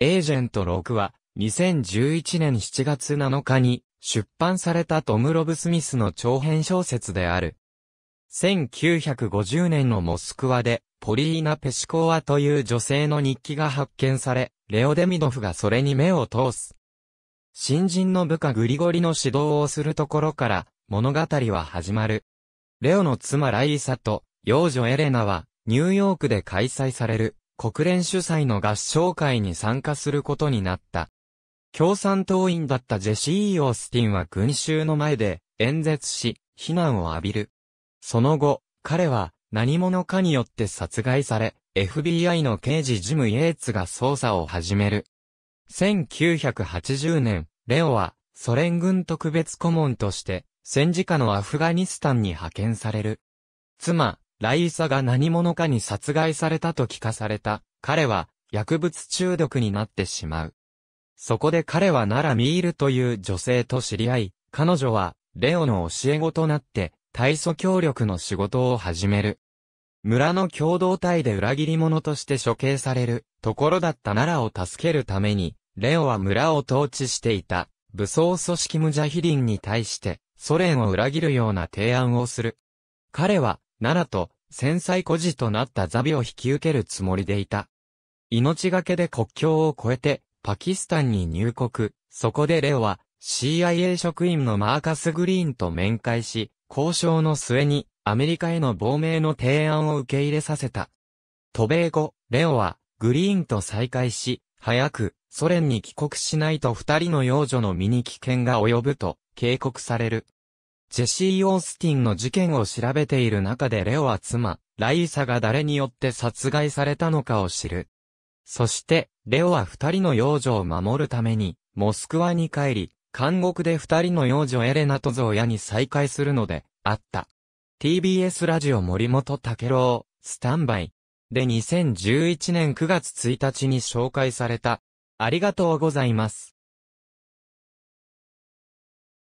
エージェント6は、2011年7月7日に出版されたトム・ロブ・スミスの長編小説である。1950年のモスクワで、ポリーナ・ペシコワという女性の日記が発見され、レオデミドフがそれに目を通す。新人の部下グリゴリの指導をするところから、物語は始まる。レオの妻ライーサと、幼女エレナは、ニューヨークで開催される、国連主催の合唱会に参加することになった。共産党員だったジェシー・オースティンは群衆の前で演説し、非難を浴びる。その後、彼は何者かによって殺害され、FBI の刑事ジム・イエーツが捜査を始める。1980年、レオはソ連軍特別顧問として戦時下のアフガニスタンに派遣される。妻、ライーサが何者かに殺害されたと聞かされた。彼は薬物中毒になってしまう。そこで彼はナラミールという女性と知り合い、彼女はレオの教え子となって体組協力の仕事を始める。村の共同体で裏切り者として処刑されるところだったナラを助けるために、レオは村を統治していた武装組織ムジャヒリンに対してソ連を裏切るような提案をする。彼は奈良と戦災孤児となったザビを引き受けるつもりでいた。命がけで国境を越えて、パキスタンに入国。そこでレオは、CIA 職員のマーカス・グリーンと面会し、交渉の末に、アメリカへの亡命の提案を受け入れさせた。渡米後、レオは、グリーンと再会し、早く、ソ連に帰国しないと二人の幼女の身に危険が及ぶと、警告される。ジェシー・オースティンの事件を調べている中でレオは妻、ライーサが誰によって殺害されたのかを知る。そして、レオは二人の幼女を守るために、モスクワに帰り、監獄で二人の幼女エレナとゾーヤに再会するので、あった。TBS ラジオ森本武郎、スタンバイ。で2011年9月1日に紹介された。ありがとうございます。